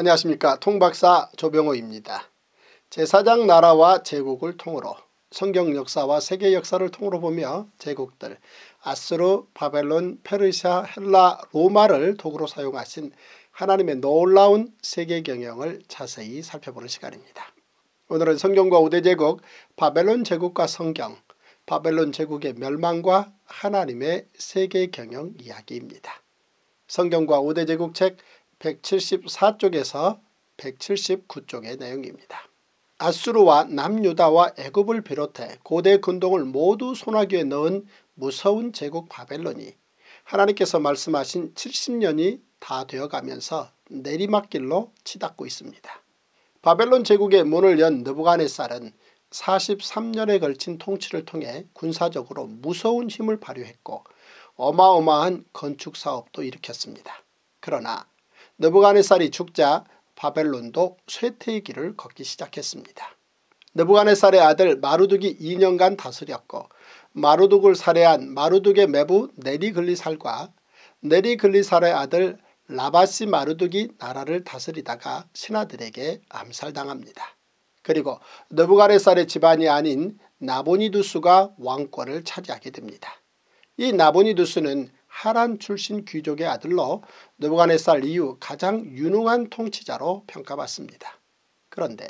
안녕하십니까 통박사 조병호입니다. 제사장 나라와 제국을 통으로 성경 역사와 세계 역사를 통으로 보며 제국들 아스르, 바벨론, 페르시아, 헬라, 로마를 도구로 사용하신 하나님의 놀라운 세계 경영을 자세히 살펴보는 시간입니다. 오늘은 성경과 우대 제국, 바벨론 제국과 성경, 바벨론 제국의 멸망과 하나님의 세계 경영 이야기입니다. 성경과 우대 제국 책 174쪽에서 179쪽의 내용입니다. 아수르와 남유다와 애굽을 비롯해 고대 근동을 모두 소나기에 넣은 무서운 제국 바벨론이 하나님께서 말씀하신 70년이 다 되어가면서 내리막길로 치닫고 있습니다. 바벨론 제국의 문을 연느부간의살은 43년에 걸친 통치를 통해 군사적으로 무서운 힘을 발휘했고 어마어마한 건축사업도 일으켰습니다. 그러나 느부갓네살이 죽자 바벨론도 쇠퇴의 길을 걷기 시작했습니다. 느부갓네살의 아들 마루둑이 2년간 다스렸고 마루둑을 살해한 마루둑의 매부 네리글리살과 네리글리살의 아들 라바시 마루둑이 나라를 다스리다가 신하들에게 암살당합니다. 그리고 느부갓네살의 집안이 아닌 나보니두스가 왕권을 차지하게 됩니다. 이 나보니두스는 하란 출신 귀족의 아들로 느부갓네살 이후 가장 유능한 통치자로 평가받습니다. 그런데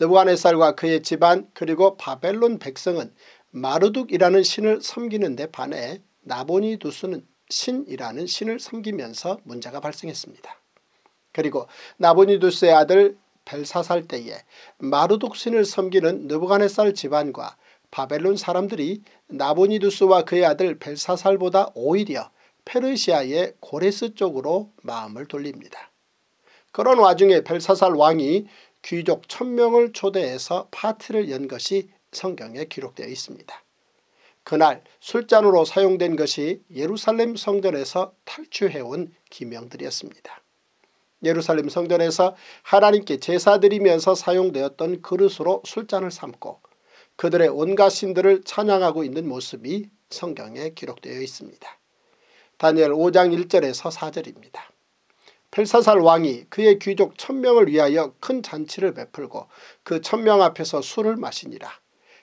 느부갓네살과 그의 집안 그리고 바벨론 백성은 마르둑이라는 신을 섬기는 데 반해 나보니두스는 신이라는 신을 섬기면서 문제가 발생했습니다. 그리고 나보니두스의 아들 벨사살 때에 마르둑 신을 섬기는 느부갓네살 집안과 바벨론 사람들이 나보니두스와 그의 아들 벨사살보다 오히려 페르시아의 고레스 쪽으로 마음을 돌립니다. 그런 와중에 벨사살 왕이 귀족 천명을 초대해서 파티를 연 것이 성경에 기록되어 있습니다. 그날 술잔으로 사용된 것이 예루살렘 성전에서 탈취해온 기명들이었습니다. 예루살렘 성전에서 하나님께 제사드리면서 사용되었던 그릇으로 술잔을 삼고 그들의 온갖 신들을 찬양하고 있는 모습이 성경에 기록되어 있습니다. 다니엘 5장 1절에서 4절입니다. 벨사살 왕이 그의 귀족 천명을 위하여 큰 잔치를 베풀고 그 천명 앞에서 술을 마시니라.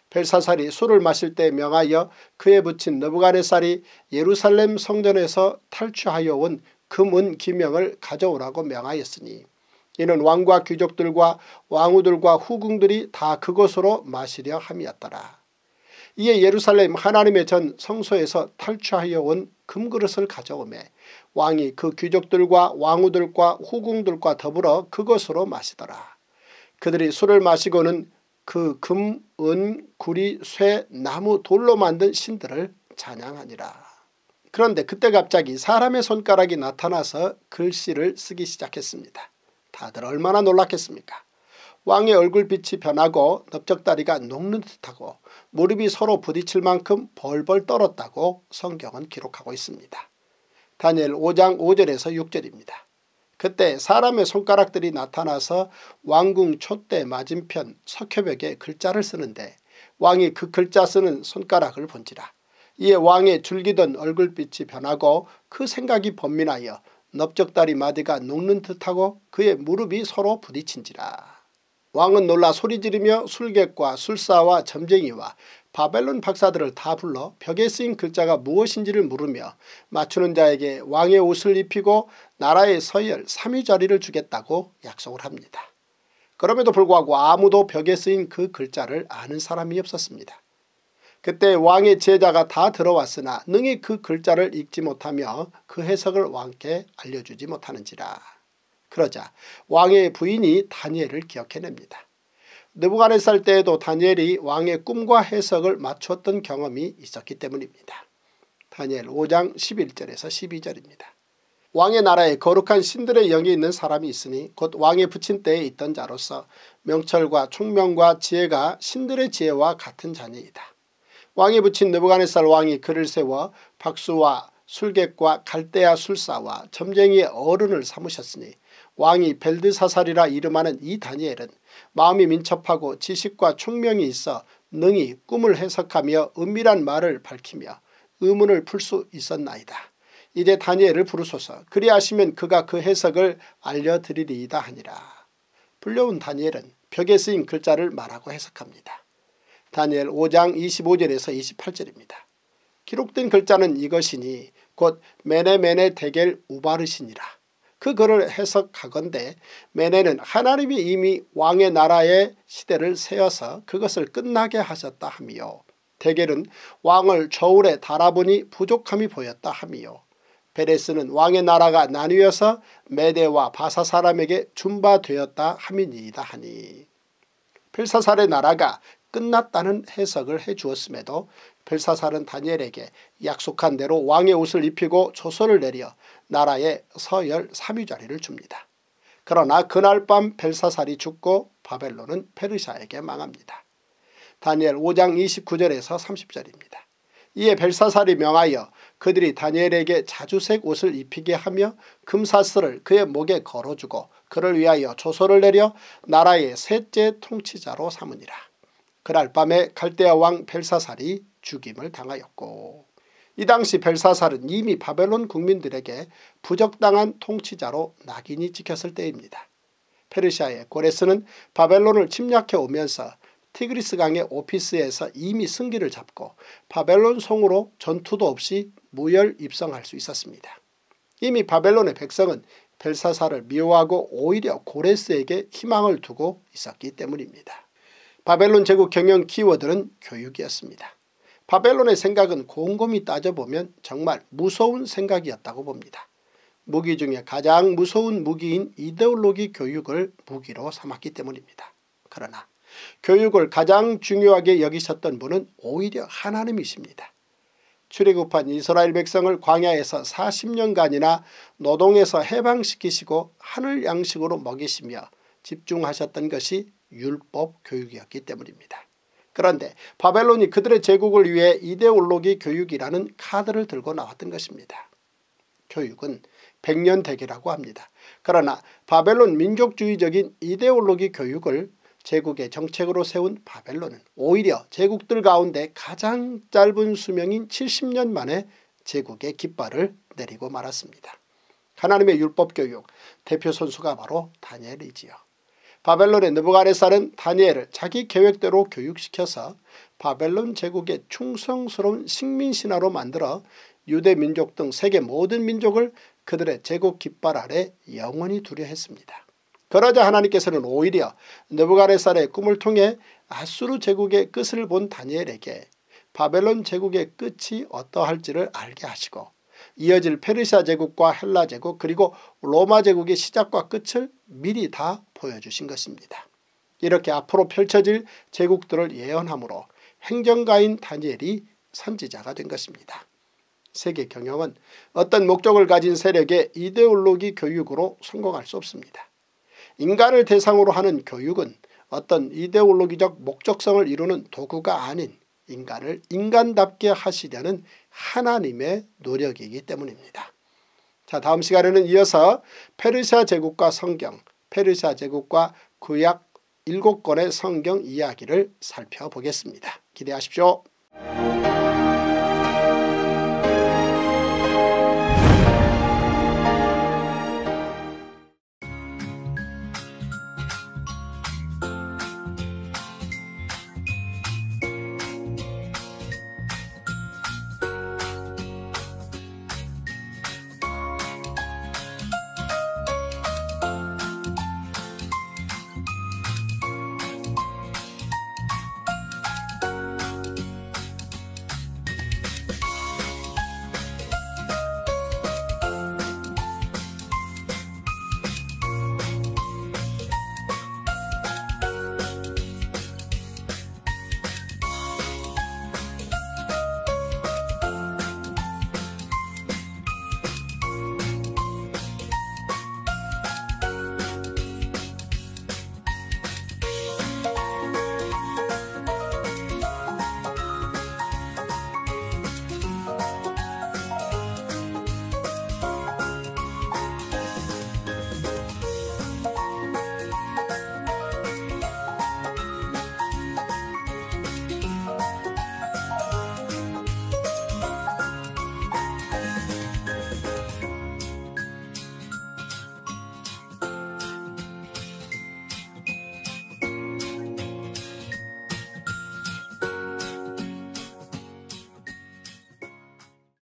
벨사살이 술을 마실 때 명하여 그에 붙인 너부가네살이 예루살렘 성전에서 탈취하여 온 금은 기명을 가져오라고 명하였으니 이는 왕과 귀족들과 왕후들과 후궁들이 다그것으로 마시려 함이었더라. 이에 예루살렘 하나님의 전 성소에서 탈취하여 온 금그릇을 가져오매 왕이 그 귀족들과 왕후들과 후궁들과 더불어 그것으로 마시더라. 그들이 술을 마시고는 그 금, 은, 구리, 쇠, 나무, 돌로 만든 신들을 찬양하니라. 그런데 그때 갑자기 사람의 손가락이 나타나서 글씨를 쓰기 시작했습니다. 다들 얼마나 놀랐겠습니까. 왕의 얼굴빛이 변하고 넓적다리가 녹는 듯하고 무릎이 서로 부딪힐 만큼 벌벌 떨었다고 성경은 기록하고 있습니다. 다니엘 5장 5절에서 6절입니다. 그때 사람의 손가락들이 나타나서 왕궁 촛대 맞은편 석회벽에 글자를 쓰는데 왕이 그 글자 쓰는 손가락을 본지라. 이에 왕의 줄기던 얼굴빛이 변하고 그 생각이 번민하여 넓적다리 마디가 녹는 듯하고 그의 무릎이 서로 부딪힌지라. 왕은 놀라 소리지르며 술객과 술사와 점쟁이와 바벨론 박사들을 다 불러 벽에 쓰인 글자가 무엇인지를 물으며 맞추는 자에게 왕의 옷을 입히고 나라의 서열 3위 자리를 주겠다고 약속을 합니다. 그럼에도 불구하고 아무도 벽에 쓰인 그 글자를 아는 사람이 없었습니다. 그때 왕의 제자가 다 들어왔으나 능히 그 글자를 읽지 못하며 그 해석을 왕께 알려주지 못하는지라. 그러자 왕의 부인이 다니엘을 기억해냅니다. 느부갓네살 때에도 다니엘이 왕의 꿈과 해석을 맞췄던 경험이 있었기 때문입니다. 다니엘 5장 11절에서 12절입니다. 왕의 나라에 거룩한 신들의 영이 있는 사람이 있으니 곧 왕의 부친 때에 있던 자로서 명철과 총명과 지혜가 신들의 지혜와 같은 자니이다. 왕이 붙인 느부가네살 왕이 그를 세워 박수와 술객과 갈대아 술사와 점쟁이의 어른을 삼으셨으니 왕이 벨드사살이라 이름하는 이 다니엘은 마음이 민첩하고 지식과 총명이 있어 능히 꿈을 해석하며 은밀한 말을 밝히며 의문을 풀 수 있었나이다. 이제 다니엘을 부르소서 그리하시면 그가 그 해석을 알려드리리이다 하니라. 불려온 다니엘은 벽에 쓰인 글자를 말하고 해석합니다. 다니엘 5장 25절에서 28절입니다. 기록된 글자는 이것이니 곧 메네메네 대겔 우바르시니라. 그 글을 해석하건대 메네는 하나님이 이미 왕의 나라의 시대를 세워서 그것을 끝나게 하셨다 하며 대겔은 왕을 저울에 달아보니 부족함이 보였다 하며 베레스는 왕의 나라가 나뉘어서 메대와 바사 사람에게 준바되었다 함이니이다 하니. 벨사살의 나라가 끝났다는 해석을 해주었음에도 벨사살은 다니엘에게 약속한 대로 왕의 옷을 입히고 조서를 내려 나라에 서열 3위자리를 줍니다. 그러나 그날 밤 벨사살이 죽고 바벨론은 페르시아에게 망합니다. 다니엘 5장 29절에서 30절입니다. 이에 벨사살이 명하여 그들이 다니엘에게 자주색 옷을 입히게 하며 금사슬을 그의 목에 걸어주고 그를 위하여 조서를 내려 나라의 셋째 통치자로 삼으니라. 그날 밤에 갈대아 왕 벨사살이 죽임을 당하였고 이 당시 벨사살은 이미 바벨론 국민들에게 부적당한 통치자로 낙인이 찍혔을 때입니다. 페르시아의 고레스는 바벨론을 침략해 오면서 티그리스 강의 오피스에서 이미 승기를 잡고 바벨론 송으로 전투도 없이 무혈 입성할 수 있었습니다. 이미 바벨론의 백성은 벨사살을 미워하고 오히려 고레스에게 희망을 두고 있었기 때문입니다. 바벨론 제국 경영 키워드는 교육이었습니다. 바벨론의 생각은 곰곰이 따져보면 정말 무서운 생각이었다고 봅니다. 무기 중에 가장 무서운 무기인 이데올로기 교육을 무기로 삼았기 때문입니다. 그러나 교육을 가장 중요하게 여기셨던 분은 오히려 하나님이십니다. 출애굽한 이스라엘 백성을 광야에서 40년간이나 노동에서 해방시키시고 하늘 양식으로 먹이시며 집중하셨던 것이 율법 교육이었기 때문입니다. 그런데 바벨론이 그들의 제국을 위해 이데올로기 교육이라는 카드를 들고 나왔던 것입니다. 교육은 백년 대계라고 합니다. 그러나 바벨론 민족주의적인 이데올로기 교육을 제국의 정책으로 세운 바벨론은 오히려 제국들 가운데 가장 짧은 수명인 70년 만에 제국의 깃발을 내리고 말았습니다. 하나님의 율법교육 대표 선수가 바로 다니엘이지요. 바벨론의 느부가네살은 다니엘을 자기 계획대로 교육시켜서 바벨론 제국의 충성스러운 식민신화로 만들어 유대민족 등 세계 모든 민족을 그들의 제국 깃발 아래 영원히 두려 했습니다. 그러자 하나님께서는 오히려 느부가네살의 꿈을 통해 아수르 제국의 끝을 본 다니엘에게 바벨론 제국의 끝이 어떠할지를 알게 하시고 이어질 페르시아 제국과 헬라 제국 그리고 로마 제국의 시작과 끝을 미리 다 보여주신 것입니다. 이렇게 앞으로 펼쳐질 제국들을 예언함으로 행정가인 다니엘이 선지자가 된 것입니다. 세계 경영은 어떤 목적을 가진 세력의 이데올로기 교육으로 성공할 수 없습니다. 인간을 대상으로 하는 교육은 어떤 이데올로기적 목적성을 이루는 도구가 아닌 인간을 인간답게 하시려는 하나님의 노력이기 때문입니다. 자 다음 시간에는 이어서 페르시아 제국과 성경, 페르시아 제국과 구약 7권의 성경 이야기를 살펴보겠습니다. 기대하십시오.